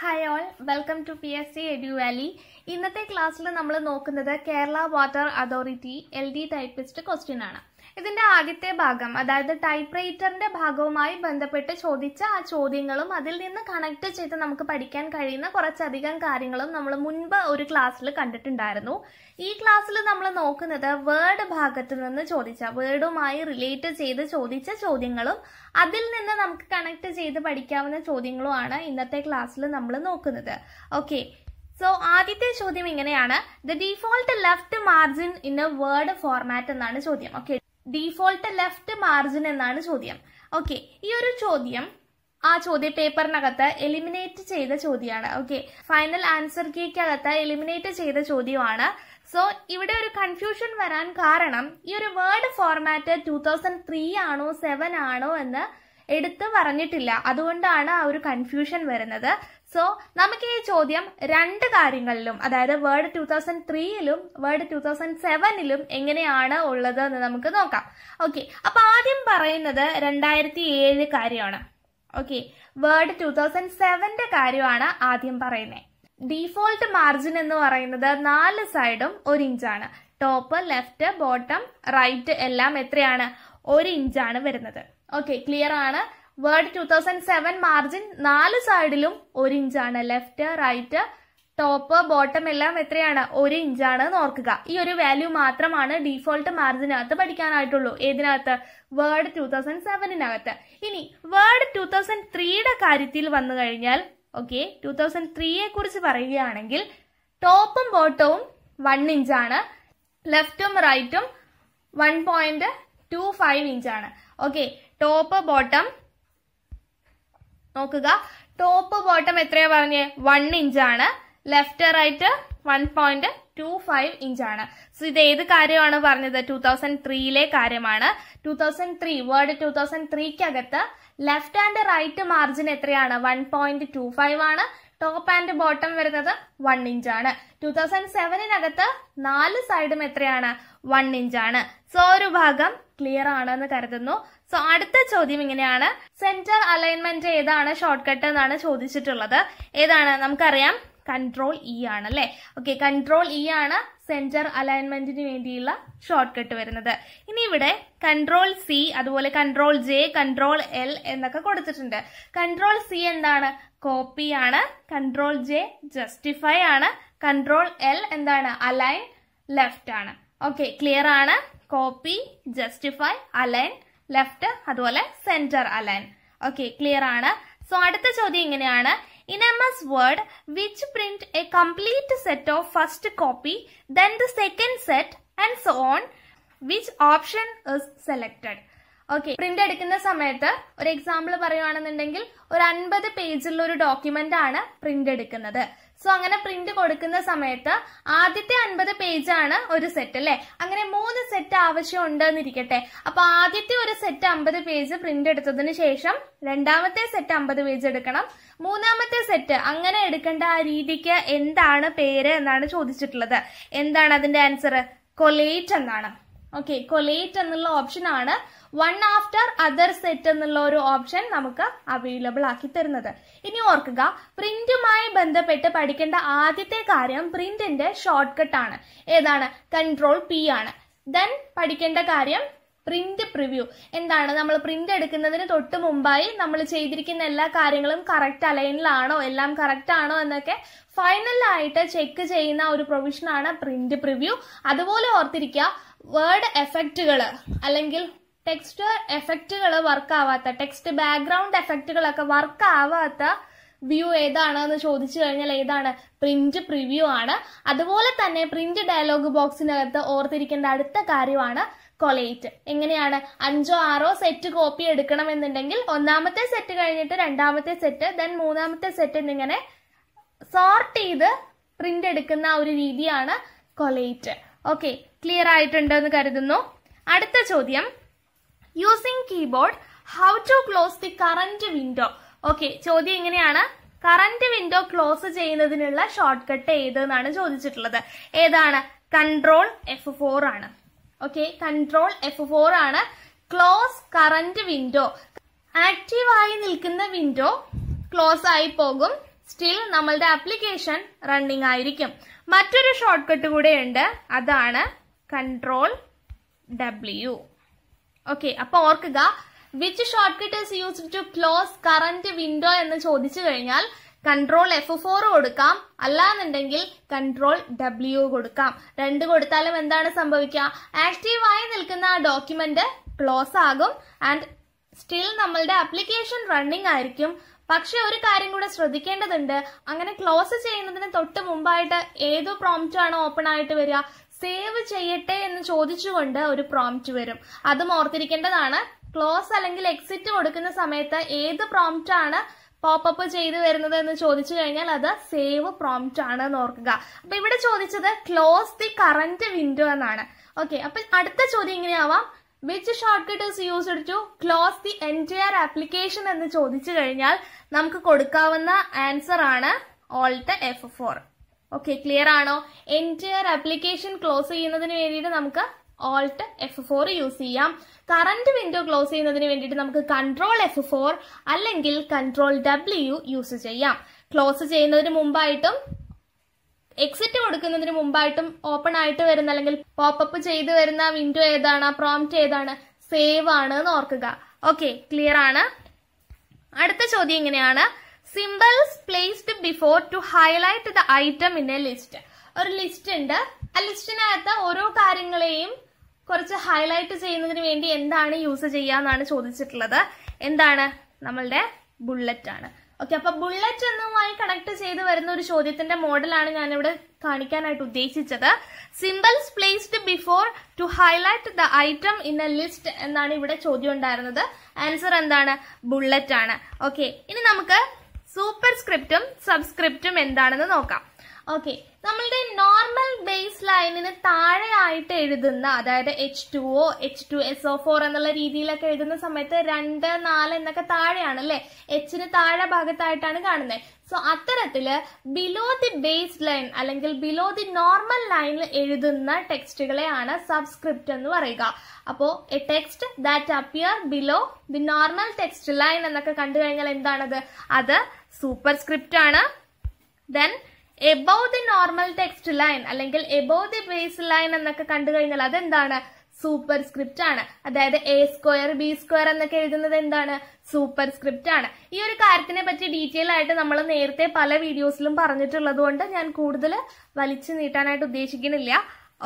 Hi all welcome to P S C edu valley ഇന്നത്തെ ക്ലാസ്സിൽ നമ്മൾ നോക്കുന്നത് Kerala water authority L D typist question ആണ് ഇതിന്റെ ആദ്യത്തെ ഭാഗം അതായത് ടൈപ്പ് റൈറ്ററിന്റെ ഭാഗവുമായി ബന്ധപ്പെട്ട് ചോദിച്ച ആ ചോദ്യങ്ങളും അതിൽ നിന്ന് കണക്ട് ചെയ്ത് നമുക്ക് പഠിക്കാൻ കഴിയുന്ന കുറച്ചധികം കാര്യങ്ങളും നമ്മൾ മുൻപ് ഒരു ക്ലാസ്സിൽ കണ്ടിട്ടുണ്ടായിരുന്നു ഈ ക്ലാസ്സിൽ നമ്മൾ നോക്കുന്നത് വേർഡ് ഭാഗത്ത് നിന്ന് ചോദിച്ച വേർഡുമായി റിലേറ്റ് ചെയ്ത് ചോദിച്ച ചോദ്യങ്ങളും അതിൽ നിന്ന് നമുക്ക് കണക്ട് ചെയ്ത് പഠിക്കാവുന്ന ചോദ്യങ്ങളുമാണ് ഇന്നത്തെ ക്ലാസ്സിൽ നമ്മൾ നോക്കുന്നത് ഓക്കെ സോ ആദ്യത്തെ ചോദ്യം ഇങ്ങനെയാണ് the default left margin in a word format എന്നാണ് ചോദ്യം ഓക്കെ ഡീഫോൾട്ട് ലെഫ്റ്റ് മാർജിൻ എന്നാണ് ചോദ്യം ഓക്കെ ഈ ഒരു ചോദ്യം ആ ചോദ്യ പേപ്പറിനകത്ത് എലിമിനേറ്റ് ചെയ്ത ചോദ്യമാണ് ഓക്കെ ഫൈനൽ ആൻസർ കേക്കകത്ത് എലിമിനേറ്റ് ചെയ്ത ചോദ്യമാണ് സോ ഇവിടെ ഒരു കൺഫ്യൂഷൻ വരാൻ കാരണം ഈ ഒരു word format two thousand three ആണോ സെവൻ ആണോ എന്ന് എടുത്തു പറഞ്ഞിട്ടില്ല അതുകൊണ്ടാണ് ആ ഒരു കൺഫ്യൂഷൻ വരുന്നത് സോ നമുക്ക് ഈ ചോദ്യം രണ്ട് കാര്യങ്ങളിലും അതായത് വേർഡ് ടൂ തൗസൻഡ് ത്രീയിലും വേർഡ് ടൂ തൗസൻഡ് സെവനിലും എങ്ങനെയാണ് ഉള്ളത് എന്ന് നമുക്ക് നോക്കാം ഓക്കെ അപ്പൊ ആദ്യം പറയുന്നത് രണ്ടായിരത്തി ഏഴ് കാര്യമാണ് ഓക്കെ വേർഡ് ടൂ തൗസൻഡ് സെവന്റെ കാര്യമാണ് ആദ്യം പറയുന്നത് ഡീഫോൾട്ട് മാർജിൻ എന്ന് പറയുന്നത് നാല് സൈഡും ഒരു ഇഞ്ചാണ് ടോപ്പ് ലെഫ്റ്റ് ബോട്ടം റൈറ്റ് എല്ലാം എത്രയാണ് ഒരു ഇഞ്ചാണ് വരുന്നത് ഓക്കെ ക്ലിയർ ആണ് word two thousand seven margin നാല് സൈഡിലും ഒരു ഇഞ്ചാണ് ലെഫ്റ്റ് റൈറ്റ് ടോപ്പ് ബോട്ടം എല്ലാം എത്രയാണ് ഒരു ഇഞ്ചാണ് എന്ന് ഓർക്കുക ഈ ഒരു വാല്യൂ മാത്രമാണ് ഡീഫോൾട്ട് മാർജിനകത്ത് പഠിക്കാനായിട്ടുള്ളൂ ഏതിനകത്ത് വേർഡ് ടു തൗസൻഡ് സെവനിനകത്ത് ഇനി വേർഡ് ടു തൗസൻഡ് ത്രീയുടെ കാര്യത്തിൽ വന്നു കഴിഞ്ഞാൽ ഓക്കെ ടു തൗസൻഡ് ത്രീയെ കുറിച്ച് പറയുകയാണെങ്കിൽ ടോപ്പും ബോട്ടവും വൺ ഇഞ്ചാണ് ലെഫ്റ്റും റൈറ്റും വൺ പോയിന്റ് ടു ഫൈവ് ഇഞ്ചാണ് ഓക്കെ ടോപ്പ് ബോട്ടം നോക്കുക ടോപ്പ് ബോട്ടം എത്രയാ പറഞ്ഞേ വൺ ഇഞ്ചാണ് left right one point two five ഇഞ്ചാണ് സോ ഇത് ഏത് കാര്യമാണ് പറഞ്ഞത് ടു തൗസൻഡ് ത്രീയിലെ കാര്യമാണ് two thousand three word two thousand ത്രീക്കകത്ത് ലെഫ്റ്റ് ആൻഡ് റൈറ്റ് മാർജിൻ എത്രയാണ് വൺ പോയിന്റ് ടു ഫൈവ് ആണ് ടോപ്പ് ആൻഡ് ബോട്ടം വരുന്നത് വൺ ഇഞ്ചാണ് ടു തൗസൻഡ് സെവനിനകത്ത് നാല് സൈഡും എത്രയാണ് വൺ ഇഞ്ചാണ് സോ ഒരു ഭാഗം ക്ലിയർ ആണെന്ന് കരുതുന്നു സോ അടുത്ത ചോദ്യം ഇങ്ങനെയാണ് സെന്റർ അലൈൻമെന്റ് ഏതാണ് ഷോർട്ട് കട്ട് എന്നാണ് ചോദിച്ചിട്ടുള്ളത് ഏതാണ് നമുക്കറിയാം കൺട്രോൾ e ഇ e ആണ് അല്ലെ ഓക്കെ കൺട്രോൾ ഇ ആണ് സെന്റർ അലൈൻമെന്റിന് വേണ്ടിയുള്ള ഷോർട്ട് കട്ട് വരുന്നത് ഇനി ഇവിടെ കൺട്രോൾ സി അതുപോലെ കൺട്രോൾ ജെ കൺട്രോൾ എൽ എന്നൊക്കെ കൊടുത്തിട്ടുണ്ട് കൺട്രോൾ സി എന്താണ് കോപ്പി ആണ് കൺട്രോൾ ജെ ജസ്റ്റിഫൈ ആണ് കൺട്രോൾ എൽ എന്താണ് അലൈൻ ലെഫ്റ്റ് ആണ് ഓക്കെ ക്ലിയർ ആണ് കോപ്പി ജസ്റ്റിഫൈ അലൈൻ ലെഫ്റ്റ് അതുപോലെ സെന്റർ അലൈൻ ഓക്കെ ക്ലിയർ ആണ് സോ അടുത്ത ചോദ്യം ഇങ്ങനെയാണ് in M S word which print a complete set of first copy then the second set and so on which option is selected okay print എടുക്കുന്ന സമയത്ത് ഒരു example പറയുകയാണെന്നുണ്ടെങ്കിൽ ഒരു അൻപത് പേജുള്ള ഒരു ഡോക്യുമെന്റ് ആണ് പ്രിന്റ് എടുക്കുന്നത് സോ അങ്ങനെ പ്രിന്റ് കൊടുക്കുന്ന സമയത്ത് ആദ്യത്തെ അൻപത് പേജാണ് ഒരു സെറ്റ് അല്ലെ അങ്ങനെ മൂന്ന് സെറ്റ് ആവശ്യം ഉണ്ടെന്നിരിക്കട്ടെ അപ്പൊ ആദ്യത്തെ ഒരു സെറ്റ് അമ്പത് പേജ് പ്രിന്റ് എടുത്തതിന് ശേഷം രണ്ടാമത്തെ സെറ്റ് അമ്പത് പേജ് എടുക്കണം മൂന്നാമത്തെ സെറ്റ് അങ്ങനെ എടുക്കേണ്ട ആ രീതിക്ക് എന്താണ് പേര് എന്നാണ് ചോദിച്ചിട്ടുള്ളത് എന്താണ് അതിന്റെ ആൻസർ കൊലേറ്റ് എന്നാണ് ഓക്കെ കൊലേറ്റ് എന്നുള്ള ഓപ്ഷൻ ആണ് വൺ ആഫ്റ്റർ അതർ സെറ്റ് എന്നുള്ള ഒരു ഓപ്ഷൻ നമുക്ക് അവൈലബിൾ ആക്കി തരുന്നത് ഇനി ഓർക്കുക പ്രിന്റുമായി ബന്ധപ്പെട്ട് പഠിക്കേണ്ട ആദ്യത്തെ കാര്യം പ്രിന്റിന്റെ ഷോർട്ട് കട്ട് ആണ് ഏതാണ് കൺട്രോൾ പി ആണ് ദെൻ പഠിക്കേണ്ട കാര്യം പ്രിന്റ് പ്രിവ്യൂ എന്താണ് നമ്മൾ പ്രിന്റ് എടുക്കുന്നതിന് തൊട്ട് മുമ്പായി നമ്മൾ ചെയ്തിരിക്കുന്ന എല്ലാ കാര്യങ്ങളും കറക്റ്റ് അലൈനിലാണോ എല്ലാം കറക്റ്റ് ആണോ എന്നൊക്കെ ഫൈനലായിട്ട് ചെക്ക് ചെയ്യുന്ന ഒരു പ്രൊവിഷനാണ് പ്രിന്റ് പ്രിവ്യൂ അതുപോലെ ഓർത്തിരിക്കുക വേർഡ് എഫക്റ്റുകൾ അല്ലെങ്കിൽ ടെക്സ്റ്റ് എഫക്റ്റുകൾ വർക്ക് ആവാത്ത ടെക്സ്റ്റ് ബാക്ക്ഗ്രൗണ്ട് എഫക്റ്റുകളൊക്കെ വർക്ക് ആവാത്ത വ്യൂ ഏതാണ് എന്ന് ചോദിച്ചു കഴിഞ്ഞാൽ ഏതാണ് പ്രിന്റ് പ്രിവ്യൂ ആണ് അതുപോലെ തന്നെ പ്രിന്റ് ഡയലോഗ് ബോക്സിനകത്ത് ഓർത്തിരിക്കേണ്ട അടുത്ത കാര്യമാണ് കൊലേറ്റ് എങ്ങനെയാണ് അഞ്ചോ ആറോ സെറ്റ് കോപ്പി എടുക്കണമെന്നുണ്ടെങ്കിൽ ഒന്നാമത്തെ സെറ്റ് കഴിഞ്ഞിട്ട് രണ്ടാമത്തെ സെറ്റ് ദെൻ മൂന്നാമത്തെ സെറ്റ് എന്നിങ്ങനെ സോർട്ട് ചെയ്ത് പ്രിന്റ് എടുക്കുന്ന ഒരു രീതിയാണ് കൊലേറ്റ് ഓക്കെ ക്ലിയർ ആയിട്ടുണ്ടെന്ന് കരുതുന്നു അടുത്ത ചോദ്യം using keyboard how to close the current window okay ചോദ്യം എങ്ങനെയാണ് കറന്റ് വിൻഡോ ക്ലോസ് ചെയ്യുന്നതിനുള്ള ഷോർട്ട് കട്ട് ഏതെന്നാണ് ചോദിച്ചിട്ടുള്ളത് ഏതാണ് കൺട്രോൾ എഫ് ഫോർ ആണ് ഓക്കെ കൺട്രോൾ എഫ് ഫോർ ആണ് ക്ലോസ് കറന്റ് വിൻഡോ ആക്റ്റീവായി നിൽക്കുന്ന വിൻഡോ ക്ലോസ് ആയി പോകും സ്റ്റിൽ നമ്മളുടെ ആപ്ലിക്കേഷൻ റണ്ണിംഗ് ആയിരിക്കും മറ്റൊരു ഷോർട്ട് കട്ട് കൂടെ ഉണ്ട് അതാണ് കൺട്രോൾ ഡബ്ല്യു ഓക്കെ അപ്പോൾ ഓർക്കുക which short cut is used to close current window എന്ന് ചോദിച്ചു കഴിഞ്ഞാൽ കൺട്രോൾ എഫ് ഫോർ കൊടുക്കാം അല്ലാന്നുണ്ടെങ്കിൽ കൺട്രോൾ ഡബ്ല്യു കൊടുക്കാം രണ്ട് കൊടുത്താലും എന്താണ് സംഭവിക്കുക ആക്റ്റീവായി നിൽക്കുന്ന ആ ഡോക്യുമെന്റ് ക്ലോസ് ആകും ആൻഡ് സ്റ്റിൽ നമ്മളുടെ ആപ്ലിക്കേഷൻ റണ്ണിംഗ് ആയിരിക്കും പക്ഷെ ഒരു കാര്യം കൂടെ ശ്രദ്ധിക്കേണ്ടതുണ്ട് അങ്ങനെ ക്ലോസ് ചെയ്യുന്നതിന് തൊട്ട് മുമ്പായിട്ട് ഏതോ പ്രോംപ്റ്റ് ആണ് ഓപ്പൺ ആയിട്ട് വരിക സേവ് ചെയ്യട്ടെ എന്ന് ചോദിച്ചുകൊണ്ട് ഒരു പ്രോംപ്റ്റ് വരും അതും ഓർത്തിരിക്കേണ്ടതാണ് ക്ലോസ് അല്ലെങ്കിൽ എക്സിറ്റ് കൊടുക്കുന്ന സമയത്ത് ഏത് പ്രോംപ്റ്റ് ആണ് പോപ്പപ്പ് ചെയ്ത് വരുന്നത് എന്ന് ചോദിച്ചു കഴിഞ്ഞാൽ അത് സേവ് പ്രോംപ്റ്റ് ആണ് എന്ന് ഓർക്കുക അപ്പൊ ഇവിടെ ചോദിച്ചത് ക്ലോസ് ദി കറന്റ് വിൻഡോ എന്നാണ് ഓക്കെ അപ്പൊ അടുത്ത ചോദ്യം ഇങ്ങനെയാവാം which shortcut is use to close the entire application എന്ന് ചോദിച്ചു കഴിഞ്ഞാൽ നമുക്ക് കൊടുക്കാവുന്ന ആൻസർ ആണ് alt F four okay clear ആണോ എൻറ്റയർ ആപ്ലിക്കേഷൻ ക്ലോസ് ചെയ്യുന്നതിന് വേണ്ടിയിട്ട് നമുക്ക് ഓൾട്ട് എഫ് ഫോർ യൂസ് ചെയ്യാം കറന്റ് വിൻഡോ ക്ലോസ് ചെയ്യുന്നതിന് വേണ്ടിയിട്ട് നമുക്ക് കൺട്രോൾ എഫ് ഫോർ അല്ലെങ്കിൽ കൺട്രോൾ ഡബ്ല്യു യൂസ് ചെയ്യാം ക്ലോസ് ചെയ്യുന്നതിന് മുമ്പായിട്ടും എക്സിറ്റ് കൊടുക്കുന്നതിന് മുമ്പായിട്ടും ഓപ്പൺ ആയിട്ട് വരുന്ന അല്ലെങ്കിൽ പോപ്പപ്പ് ചെയ്ത് വരുന്ന വിൻഡോ ഏതാണ് പ്രോംപ്റ്റ് ഏതാണ് സേവ് ആണ് എന്ന് ഓർക്കുക ഓക്കെ ക്ലിയർ ആണ് അടുത്ത ചോദ്യം ഇങ്ങനെയാണ് symbols placed before to highlight the item in a list ഒരു ലിസ്റ്റ് ഉണ്ട് ആ ലിസ്റ്റിനകത്ത് ഓരോ കാര്യങ്ങളെയും കുറച്ച് ഹൈലൈറ്റ് ചെയ്യുന്നതിന് വേണ്ടി എന്താണ് യൂസ് ചെയ്യാന്നാണ് എന്നാണ് ചോദിച്ചിട്ടുള്ളത് എന്താണ് നമ്മളുടെ ബുള്ളറ്റ് ആണ് ഓക്കെ അപ്പൊ ബുള്ളറ്റ് എന്നുമായി കണക്ട് ചെയ്ത് വരുന്ന ഒരു ചോദ്യത്തിന്റെ മോഡലാണ് ഞാൻ ഇവിടെ കാണിക്കാനായിട്ട് ഉദ്ദേശിച്ചത് symbols placed before to highlight the item in a list എന്നാണ് ഇവിടെ ചോദ്യം ഉണ്ടായിരുന്നത് ആൻസർ എന്താണ് ബുള്ളറ്റ് ആണ് ഓക്കെ ഇനി നമുക്ക് സൂപ്പർ സ്ക്രിപ്റ്റും സബ്സ്ക്രിപ്റ്റും എന്താണെന്ന് നോക്കാം ഓക്കെ നമ്മളുടെ നോർമൽ ബേസ് ലൈനിന് താഴെയായിട്ട് എഴുതുന്ന അതായത് H two O H two S O four എന്നുള്ള രീതിയിലൊക്കെ എഴുതുന്ന സമയത്ത് രണ്ട് നാല് എന്നൊക്കെ താഴെയാണ് അല്ലെ എച്ചിന് താഴെ ഭാഗത്തായിട്ടാണ് കാണുന്നത് സോ അത്തരത്തില് ബിലോ ദി ബേസ് ലൈൻ അല്ലെങ്കിൽ ബിലോ ദി നോർമൽ ലൈനിൽ എഴുതുന്ന ടെക്സ്റ്റുകളെയാണ് സബ്സ്ക്രിപ്റ്റ് എന്ന് പറയുക അപ്പോ a text that appear below the normal text line എന്നൊക്കെ കണ്ടു കഴിഞ്ഞാൽ എന്താണത് അത് സൂപ്പർ സ്ക്രിപ്റ്റ് ആണ് then above the normal text line അല്ലെങ്കിൽ എബവ് ദി ബേസ് ലൈൻ എന്നൊക്കെ കണ്ടു കഴിഞ്ഞാൽ അതെന്താണ് സൂപ്പർ സ്ക്രിപ്റ്റ് ആണ് അതായത് എ സ്ക്വയർ ബി സ്ക്വയർ എന്നൊക്കെ എഴുതുന്നത് എന്താണ് സൂപ്പർ സ്ക്രിപ്റ്റ് ആണ് ഈ ഒരു കാര്യത്തിനെ പറ്റി ഡീറ്റെയിൽ ആയിട്ട് നമ്മൾ നേരത്തെ പല വീഡിയോസിലും പറഞ്ഞിട്ടുള്ളത് കൊണ്ട് ഞാൻ കൂടുതൽ വലിച്ചു നീട്ടാനായിട്ട് ഉദ്ദേശിക്കുന്നില്ല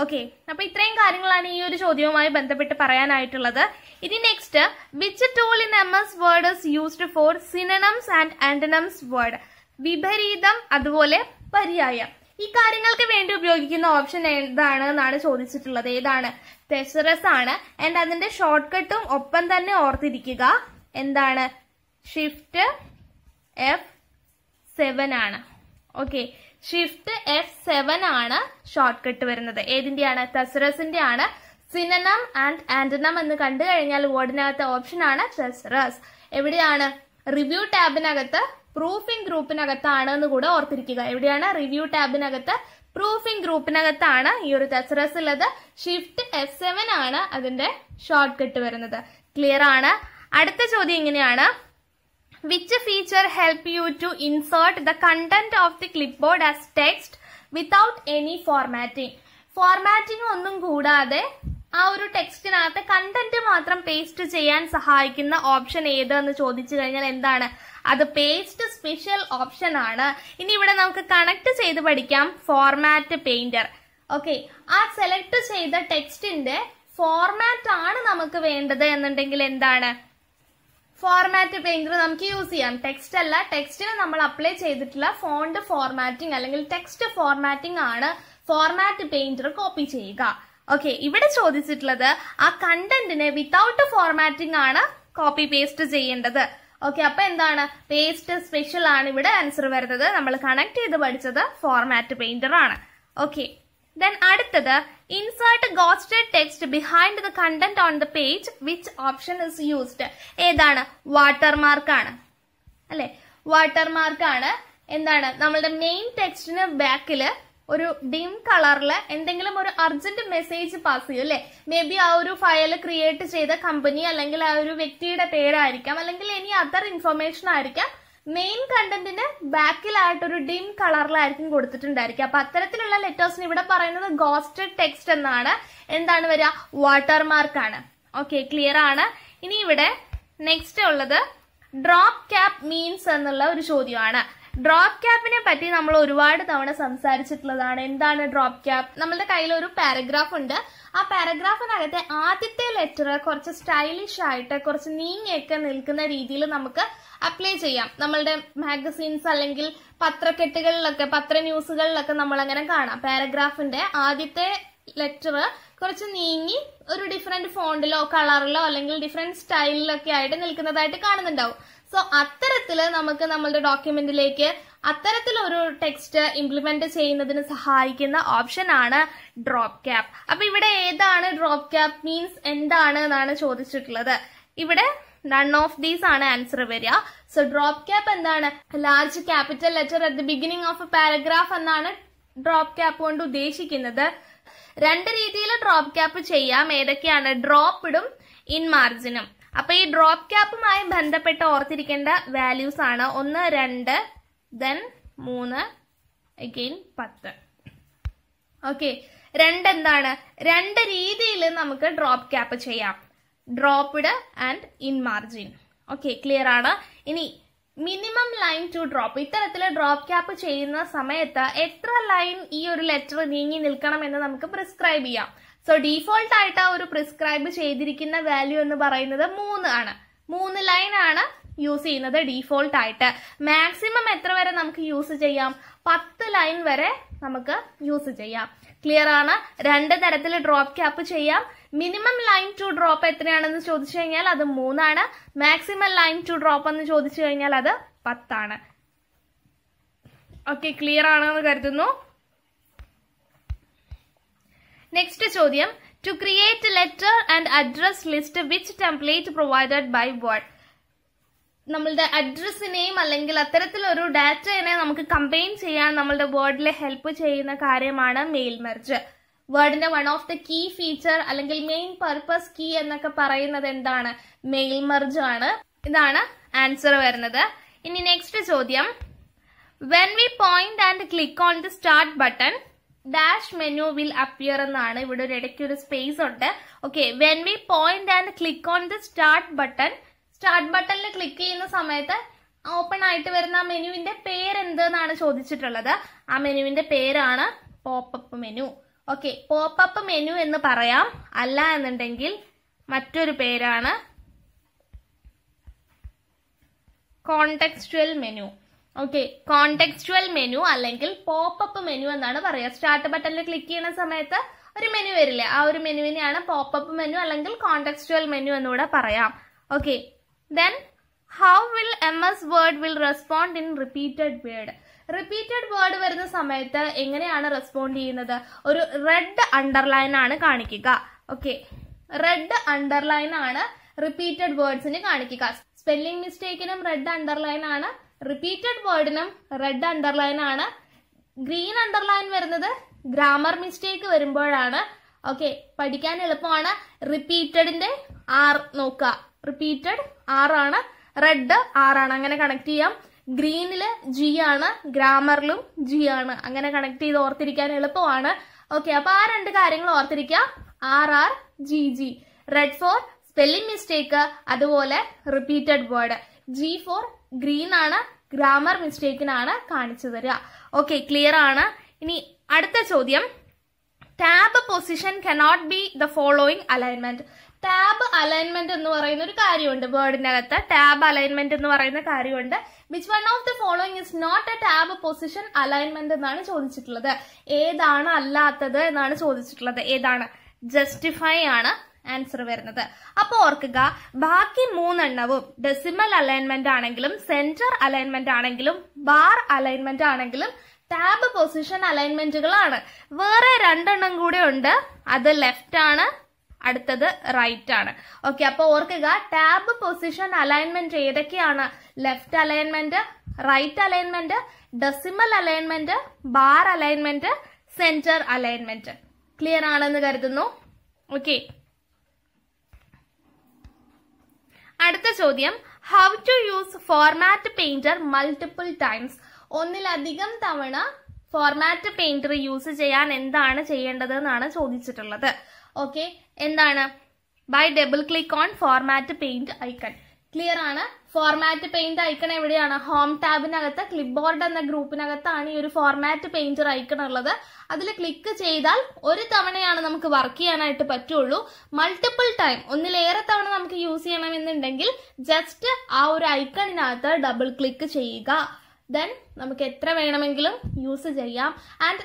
ഓക്കെ അപ്പൊ ഇത്രയും കാര്യങ്ങളാണ് ഈ ഒരു ചോദ്യവുമായി ബന്ധപ്പെട്ട് പറയാനായിട്ടുള്ളത് ഇനി next which tool in M S word is used for synonyms and antonyms word വിപരീതം അതുപോലെ പര്യായം ഈ കാര്യങ്ങൾക്ക് വേണ്ടി ഉപയോഗിക്കുന്ന ഓപ്ഷൻ ഏതാണ് എന്നാണ് ചോദിച്ചിട്ടുള്ളത് ഏതാണ് തെസറസ് ആണ് ആൻഡ് അതിന്റെ ഷോർട്ട് കട്ടും ഒപ്പം തന്നെ ഓർത്തിരിക്കുക എന്താണ് ഷിഫ്റ്റ് എഫ് സെവൻ ആണ് ഓക്കെ ഷിഫ്റ്റ് എഫ് സെവൻ ആണ് ഷോർട്ട് കട്ട് വരുന്നത് ഏതിന്റെയാണ് തെസറസിന്റെ ആണ് സിനനം ആൻഡ് ആന്റനം എന്ന് കണ്ടു കഴിഞ്ഞാൽ വേർഡിനകത്തെ ഓപ്ഷൻ ആണ് തെസറസ് എവിടെയാണ് റിവ്യൂ ടാബിനകത്ത് പ്രൂഫിംഗ് ഗ്രൂപ്പിനകത്താണ് എന്ന് കൂടെ ഓർത്തിരിക്കുക എവിടെയാണ് റിവ്യൂ ടാബിനകത്ത് പ്രൂഫിംഗ് ഗ്രൂപ്പിനകത്താണ് ഈ ഒരു തെസറസ് ഉള്ളത് ഷിഫ്റ്റ് എഫ് സെവൻ ആണ് അതിന്റെ ഷോർട്ട് കട്ട് വരുന്നത് ക്ലിയർ ആണ് അടുത്ത ചോദ്യം ഇങ്ങനെയാണ് which feature help you to insert the content of the clip board as text without any formatting formatting ഒന്നും കൂടാതെ ആ ഒരു ടെക്സ്റ്റിനകത്ത് കണ്ടന്റ് മാത്രം പേസ്റ്റ് ചെയ്യാൻ സഹായിക്കുന്ന ഓപ്ഷൻ ഏതെന്ന് ചോദിച്ചു കഴിഞ്ഞാൽ എന്താണ് അത് പേസ്റ്റ് സ്പെഷ്യൽ ഓപ്ഷൻ ആണ് ഇനി ഇവിടെ നമുക്ക് കണക്ട് ചെയ്ത് പഠിക്കാം ഫോർമാറ്റ് പെയിന്റർ ഓക്കെ ആ സെലക്ട് ചെയ്ത ടെക്സ്റ്റിന്റെ ഫോർമാറ്റ് ആണ് നമുക്ക് വേണ്ടത് എന്നുണ്ടെങ്കിൽ എന്താണ് ഫോർമാറ്റ് പെയിന്റർ നമുക്ക് യൂസ് ചെയ്യാം ടെക്സ്റ്റ് അല്ല ടെക്സ്റ്റിന് നമ്മൾ അപ്ലൈ ചെയ്തിട്ടുള്ള ഫോണ്ട് ഫോർമാറ്റിംഗ് അല്ലെങ്കിൽ ടെക്സ്റ്റ് ഫോർമാറ്റിംഗ് ആണ് ഫോർമാറ്റ് പെയിന്റർ കോപ്പി ചെയ്യുക ഓക്കെ ഇവിടെ ചോദിച്ചിട്ടുള്ളത് ആ കണ്ടന്റിനെ വിത്തൌട്ട് ഫോർമാറ്റിംഗ് ആണ് കോപ്പി പേസ്റ്റ് ചെയ്യേണ്ടത് ഓക്കെ അപ്പൊ എന്താണ് പേസ്റ്റ് സ്പെഷ്യൽ ആണ് ഇവിടെ ആൻസർ വരുന്നത് നമ്മൾ കണക്ട് ചെയ്ത് പഠിച്ചത് ഫോർമാറ്റ് പെയിന്റർ ആണ് ഓക്കെ ദെൻ അടുത്തത് insert ghosted text behind the content on the page which option is used ഏതാണ് വാട്ടർമാർക്ക് ആണ് അല്ലെ വാട്ടർമാർക്ക് ആണ് എന്താണ് നമ്മളുടെ മെയിൻ ടെക്സ്റ്റിന് ബാക്കില് ഒരു ഡിം കളറിൽ എന്തെങ്കിലും ഒരു അർജന്റ് മെസ്സേജ് പാസ് ചെയ്യും അല്ലെ മേ ബി ആ ഒരു ഫയൽ ക്രിയേറ്റ് ചെയ്ത കമ്പനി അല്ലെങ്കിൽ ആ ഒരു വ്യക്തിയുടെ പേരായിരിക്കാം അല്ലെങ്കിൽ ഇനി അതർ ഇൻഫർമേഷൻ ആയിരിക്കാം മെയിൻ കണ്ടന്റിന് ബാക്കിലായിട്ട് ഒരു ഡിം കളറിലായിരിക്കും കൊടുത്തിട്ടുണ്ടായിരിക്കും അപ്പൊ അത്തരത്തിലുള്ള ലെറ്റേഴ്സിന് ഇവിടെ പറയുന്നത് ഗോസ്റ്റഡ് ടെക്സ്റ്റ് എന്നാണ് എന്താണ് വരിക വാട്ടർമാർക്ക് ആണ് ഓക്കെ ക്ലിയർ ആണ് ഇനി ഇവിടെ നെക്സ്റ്റ് ഉള്ളത് ഡ്രോപ്പ് ക്യാപ് മീൻസ് എന്നുള്ള ഒരു ചോദ്യമാണ് ഡ്രോപ്പ് ക്യാപ്പിനെ പറ്റി നമ്മൾ ഒരുപാട് തവണ സംസാരിച്ചിട്ടുള്ളതാണ് എന്താണ് ഡ്രോപ്പ് ക്യാപ്പ് നമ്മളുടെ കയ്യിൽ ഒരു പാരഗ്രാഫ് ഉണ്ട് ആ പാരഗ്രാഫിനകത്തെ ആദ്യത്തെ ലെറ്റർ കുറച്ച് സ്റ്റൈലിഷ് ആയിട്ട് കുറച്ച് നീങ്ങിയൊക്കെ നിൽക്കുന്ന രീതിയിൽ നമുക്ക് അപ്ലൈ ചെയ്യാം നമ്മളുടെ മാഗസീൻസ് അല്ലെങ്കിൽ പത്രക്കെട്ടുകളിലൊക്കെ പത്ര ന്യൂസുകളിലൊക്കെ നമ്മൾ അങ്ങനെ കാണാം പാരഗ്രാഫിന്റെ ആദ്യത്തെ ലെറ്റർ കുറച്ച് നീങ്ങി ഒരു ഡിഫറെന്റ് ഫോണ്ടിലോ കളറിലോ അല്ലെങ്കിൽ ഡിഫറെന്റ് സ്റ്റൈലിലൊക്കെ ആയിട്ട് നിൽക്കുന്നതായിട്ട് കാണുന്നുണ്ടാവും സോ അത്തരത്തില് നമുക്ക് നമ്മളുടെ ഡോക്യുമെന്റിലേക്ക് അത്തരത്തിലൊരു ടെക്സ്റ്റ് ഇംപ്ലിമെന്റ് ചെയ്യുന്നതിന് സഹായിക്കുന്ന ഓപ്ഷൻ ആണ് ഡ്രോപ്പ് ക്യാപ് അപ്പൊ ഇവിടെ ഏതാണ് ഡ്രോപ്പ് ക്യാപ് മീൻസ് എന്താണ് എന്നാണ് ചോദിച്ചിട്ടുള്ളത് ഇവിടെ നൺ ഓഫ് ദീസ് ആണ് ആൻസർ വരിക സോ ഡ്രോപ്പ് ക്യാപ് എന്താണ് large capital letter at the beginning of a paragraph എന്നാണ് ഡ്രോപ്പ് ക്യാപ്പ് കൊണ്ട് ഉദ്ദേശിക്കുന്നത് രണ്ട് രീതിയിൽ ഡ്രോപ്പ് ക്യാപ്പ് ചെയ്യാം ഏതൊക്കെയാണ് ഡ്രോപ്പ് ഇടും ഇൻ മാർജിനും അപ്പൊ ഈ ഡ്രോപ്പ് ക്യാപ്പുമായി ബന്ധപ്പെട്ട് ഓർത്തിരിക്കേണ്ട വാല്യൂസ് ആണ് ഒന്ന് രണ്ട് ദെൻ മൂന്ന് അഗെയിൻ പത്ത് ഓക്കെ രണ്ട് എന്താണ് രണ്ട് രീതിയിൽ നമുക്ക് ഡ്രോപ്പ് ക്യാപ്പ് ചെയ്യാം dropped and in margin okay clear ആണ് ഇനി മിനിമം ലൈൻ ടു ഡ്രോപ്പ് ഇത്തരത്തിൽ ഡ്രോപ്പ് ക്യാപ്പ് ചെയ്യുന്ന സമയത്ത് എത്ര ലൈൻ ഈ ഒരു ലെറ്റർ നീങ്ങി നിൽക്കണം എന്ന് നമുക്ക് പ്രിസ്ക്രൈബ് ചെയ്യാം സോ ഡീഫോൾട്ട് ആയിട്ട് ഒരു പ്രിസ്ക്രൈബ് ചെയ്തിരിക്കുന്ന വാല്യൂ എന്ന് പറയുന്നത് മൂന്ന് ആണ് മൂന്ന് ലൈൻ ആണ് യൂസ് ചെയ്യുന്നത് ഡീഫോൾട്ട് ആയിട്ട് മാക്സിമം എത്ര വരെ നമുക്ക് യൂസ് ചെയ്യാം പത്ത് ലൈൻ വരെ നമുക്ക് യൂസ് ചെയ്യാം ക്ലിയർ ആണ് രണ്ട് തരത്തിൽ ഡ്രോപ്പ് ക്യാപ്പ് ചെയ്യാം മിനിമം ലൈൻ ടു ഡ്രോപ്പ് എത്രയാണെന്ന് ചോദിച്ചു കഴിഞ്ഞാൽ അത് മൂന്നാണ് മാക്സിമം ലൈൻ ടു ഡ്രോപ്പ് എന്ന് ചോദിച്ചു കഴിഞ്ഞാൽ അത് പത്താണ് ഓക്കെ ക്ലിയർ ആണെന്ന് കരുതുന്നു നെക്സ്റ്റ് ചോദ്യം to create letter and address list which template provided by what നമ്മളുടെ അഡ്രസ്സിനെയും അല്ലെങ്കിൽ അത്തരത്തിലൊരു ഡാറ്റയെ നമുക്ക് കമ്പൈൻ ചെയ്യാൻ നമ്മളുടെ വേർഡിൽ ഹെൽപ്പ് ചെയ്യുന്ന കാര്യമാണ് മെയിൽ മെർജ് വേർഡിന്റെ one of the key feature അല്ലെങ്കിൽ മെയിൻ പർപ്പസ് കീ എന്നൊക്കെ പറയുന്നത് എന്താണ് മെയിൽ മെർജ് ആണ് ഇതാണ് ആൻസർ വരുന്നത് ഇനി നെക്സ്റ്റ് ചോദ്യം when we point and click on the start button dash menu will appear എന്നാണ് ഇവിടെ ഒരു ഇടയ്ക്ക് ഒരു സ്പേസ് ഉണ്ട് okay when we point and click on the start button start ബട്ടണിൽ ക്ലിക്ക് ചെയ്യുന്ന സമയത്ത് ഓപ്പൺ ആയിട്ട് വരുന്ന ആ മെനുവിന്റെ പേര് എന്താണ് ചോദിച്ചിട്ടുള്ളത് ആ മെനുവിന്റെ പേരാണ് popup menu okay popup menu എന്ന് പറയാം അല്ല എന്നുണ്ടെങ്കിൽ മറ്റൊരു പേരാണ് contextual menu okay contextual menu അല്ലെങ്കിൽ പോപ്പപ്പ് മെനു എന്നാണ് പറയുക സ്റ്റാർട്ട് ബട്ടണിൽ ക്ലിക്ക് ചെയ്യുന്ന സമയത്ത് ഒരു മെനു വരില്ലേ ആ ഒരു മെനുവിനെയാണ് പോപ്പപ്പ് മെനു അല്ലെങ്കിൽ കോണ്ടെക്സ്റ്റുവൽ മെനു എന്നുകൂടെ പറയാം okay then how will M S word will respond in repeated word repeated word വരുന്ന സമയത്ത് എങ്ങനെയാണ് റെസ്പോണ്ട് ചെയ്യുന്നത് ഒരു റെഡ് അണ്ടർലൈൻ ആണ് കാണിക്കുക ഓക്കെ റെഡ് അണ്ടർലൈൻ ആണ് റിപ്പീറ്റഡ് വേർഡ്സിന് കാണിക്കുക സ്പെല്ലിംഗ് മിസ്റ്റേക്കിനും റെഡ് അണ്ടർലൈൻ ആണ് റിപ്പീറ്റഡ് വേർഡിനും റെഡ് അണ്ടർലൈൻ ആണ് ഗ്രീൻ അണ്ടർലൈൻ വരുന്നത് ഗ്രാമർ മിസ്റ്റേക്ക് വരുമ്പോഴാണ് ഓക്കെ പഠിക്കാൻ എളുപ്പമാണ് റിപ്പീറ്റഡിന്റെ ആർ നോക്കുക റിപ്പീറ്റഡ് ആർ ആണ് റെഡ് ആർ ആണ് അങ്ങനെ കണക്ട് ചെയ്യാം ഗ്രീനില് ജി ആണ് ഗ്രാമറിലും ജി ആണ് അങ്ങനെ കണക്ട് ചെയ്ത് ഓർത്തിരിക്കാൻ എളുപ്പമാണ് ഓക്കെ അപ്പൊ ആ രണ്ട് കാര്യങ്ങൾ ഓർത്തിരിക്കുക R R G G red for spelling mistake അതുപോലെ repeated word G for green ആണ് ഗ്രാമർ മിസ്റ്റേക്കിനാണ് കാണിച്ചു തരിക ഓക്കെ ക്ലിയർ ആണ് ഇനി അടുത്ത ചോദ്യം tab position cannot be the following alignment tab alignment എന്ന് പറയുന്ന ഒരു കാര്യമുണ്ട് വേർഡിന്റെ അകത്ത് ടാബ് അലൈൻമെന്റ് എന്ന് പറയുന്ന കാര്യമുണ്ട് which one of the following is not a tab position alignment എന്നാണ് ചോദിച്ചിട്ടുള്ളത് ഏതാണ് അല്ലാത്തത് എന്നാണ് ചോദിച്ചിട്ടുള്ളത് ഏതാണ് ജസ്റ്റിഫൈ ആണ് ആൻസർ വരുന്നത് അപ്പോൾ ഓർക്കുക ബാക്കി മൂന്നെണ്ണവും ഡെസിമൽ അലൈൻമെന്റ് ആണെങ്കിലും സെന്റർ അലൈൻമെന്റ് ആണെങ്കിലും ബാർ അലൈൻമെന്റ് ആണെങ്കിലും ടാബ് പൊസിഷൻ അലൈൻമെന്റുകളാണ് വേറെ രണ്ടെണ്ണം കൂടെ ഉണ്ട് അത് ലെഫ്റ്റ് ആണ് അടുത്തത് റൈറ്റ് ആണ് ഓക്കെ അപ്പോൾ ഓർക്കുക ടാബ് പൊസിഷൻ അലൈൻമെന്റ് ഏതൊക്കെയാണ് left alignment right alignment decimal alignment bar alignment centre alignment clear ആണെന്ന് കരുതുന്നു ഓക്കെ അടുത്ത ചോദ്യം how to use format painter multiple times ഒന്നിലധികം തവണ ഫോർമാറ്റ് പെയിന്റർ യൂസ് ചെയ്യാൻ എന്താണ് ചെയ്യേണ്ടത് എന്നാണ് ചോദിച്ചിട്ടുള്ളത് ഓക്കെ എന്താണ് by double click on format paint icon clear ആണ് ഫോർമാറ്റ് പെയിന്റ് ഐക്കൺ എവിടെയാണ് ഹോം ടാബിനകത്ത് ക്ലിപ്പ് ബോർഡ് എന്ന ഗ്രൂപ്പിനകത്താണ് ഈ ഒരു ഫോർമാറ്റ് പെയിന്റർ ഐക്കൺ ഉള്ളത് അതിൽ ക്ലിക്ക് ചെയ്താൽ ഒരു തവണയാണ് നമുക്ക് വർക്ക് ചെയ്യാനായിട്ട് പറ്റുള്ളൂ മൾട്ടിപ്പിൾ ടൈം ഒന്നിലേറെ തവണ നമുക്ക് യൂസ് ചെയ്യണമെന്നുണ്ടെങ്കിൽ ജസ്റ്റ് ആ ഒരു ഐക്കണിനകത്ത് ഡബിൾ ക്ലിക്ക് ചെയ്യുക ദെൻ നമുക്ക് എത്ര വേണമെങ്കിലും യൂസ് ചെയ്യാം ആൻഡ്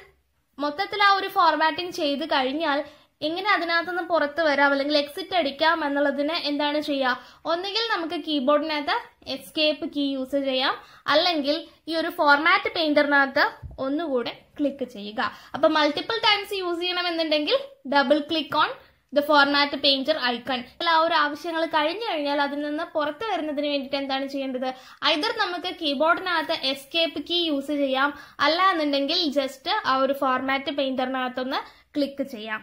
മൊത്തത്തിൽ ആ ഒരു ഫോർമാറ്റിംഗ് ചെയ്ത് കഴിഞ്ഞാൽ എങ്ങനെ അതിനകത്തുനിന്ന് പുറത്ത് വരാം അല്ലെങ്കിൽ എക്സിറ്റ് അടിക്കാം എന്നുള്ളതിന് എന്താണ് ചെയ്യുക ഒന്നുകിൽ നമുക്ക് കീബോർഡിനകത്ത് എസ്കേപ്പ് കീ യൂസ് ചെയ്യാം അല്ലെങ്കിൽ ഈ ഒരു ഫോർമാറ്റ് പെയിന്ററിനകത്ത് ഒന്നുകൂടെ ക്ലിക്ക് ചെയ്യുക അപ്പൊ മൾട്ടിപ്പിൾ ടൈംസ് യൂസ് ചെയ്യണമെന്നുണ്ടെങ്കിൽ double click on the format painter icon ആ ഒരു ആവശ്യങ്ങൾ കഴിഞ്ഞു കഴിഞ്ഞാൽ അതിൽ നിന്ന് പുറത്തു വരുന്നതിന് വേണ്ടിയിട്ട് എന്താണ് ചെയ്യേണ്ടത് ഐദർ നമുക്ക് കീബോർഡിനകത്ത് എസ്കേപ്പ് കീ യൂസ് ചെയ്യാം അല്ല എന്നുണ്ടെങ്കിൽ ജസ്റ്റ് ആ ഒരു ഫോർമാറ്റ് പെയിന്ററിനകത്തൊന്ന് ക്ലിക്ക് ചെയ്യാം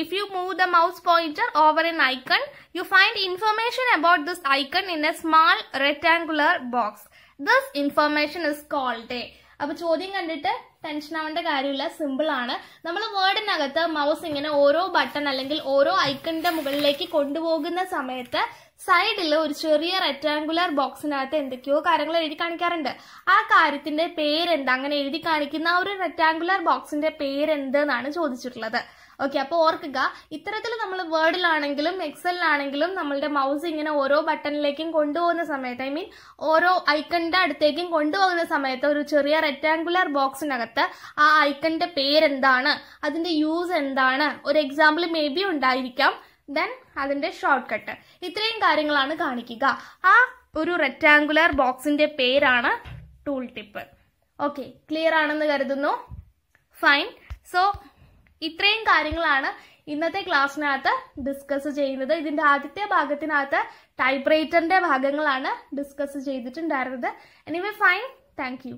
If you move the mouse pointer over an icon, you find information about this icon in a small rectangular box. This information is called a അപ്പൊ ചോദ്യം കണ്ടിട്ട് ടെൻഷൻ ആവേണ്ട കാര്യമില്ല സിമ്പിൾ ആണ് നമ്മൾ വേർഡിനകത്ത് മൗസ് ഇങ്ങനെ ഓരോ ബട്ടൺ അല്ലെങ്കിൽ ഓരോ ഐക്കണിന്റെ മുകളിലേക്ക് കൊണ്ടുപോകുന്ന സമയത്ത് സൈഡിൽ ഒരു ചെറിയ റെക്ടാങ്കുലർ ബോക്സിനകത്ത് എന്തൊക്കെയോ കാര്യങ്ങൾ എഴുതി കാണിക്കാറുണ്ട് ആ കാര്യത്തിന്റെ പേരെന്താ അങ്ങനെ എഴുതി കാണിക്കുന്ന ആ ഒരു റെക്ടാങ്കുലർ ബോക്സിന്റെ പേരെന്ത് എന്നാണ് ചോദിച്ചിട്ടുള്ളത് ഓക്കെ അപ്പോൾ ഓർക്കുക ഇത്തരത്തിൽ നമ്മൾ വേർഡിലാണെങ്കിലും എക്സലിലാണെങ്കിലും നമ്മളുടെ മൗസ് ഇങ്ങനെ ഓരോ ബട്ടണിലേക്കും കൊണ്ടുപോകുന്ന സമയത്ത് ഐ മീൻ ഓരോ ഐക്കണിന്റെ അടുത്തേക്കും കൊണ്ടുപോകുന്ന സമയത്ത് ഒരു ചെറിയ റെക്ടാങ്കുലർ ബോക്സിനകത്ത് ആ ഐക്കണിന്റെ പേരെന്താണ് അതിന്റെ യൂസ് എന്താണ് ഒരു എക്സാമ്പിൾ മേ ബി ഉണ്ടായിരിക്കാം ദെൻ അതിന്റെ ഷോർട്ട് കട്ട് ഇത്രയും കാര്യങ്ങളാണ് കാണിക്കുക ആ ഒരു റെക്ടാങ്കുലർ ബോക്സിന്റെ പേരാണ് ടൂൾ ടിപ്പ് ഓക്കെ ക്ലിയർ ആണെന്ന് കരുതുന്നു ഫൈൻ സോ ഇത്രയും കാര്യങ്ങളാണ് ഇന്നത്തെ ക്ലാസ്സിനകത്ത് ഡിസ്കസ് ചെയ്യുന്നത് ഇതിന്റെ ആദ്യത്തെ ഭാഗത്തിനകത്ത് ടൈപ്പ് റൈറ്ററിന്റെ ഭാഗങ്ങളാണ് ഡിസ്കസ് ചെയ്തിട്ടുണ്ടായിരുന്നത് എനിവേ ഫൈൻ താങ്ക്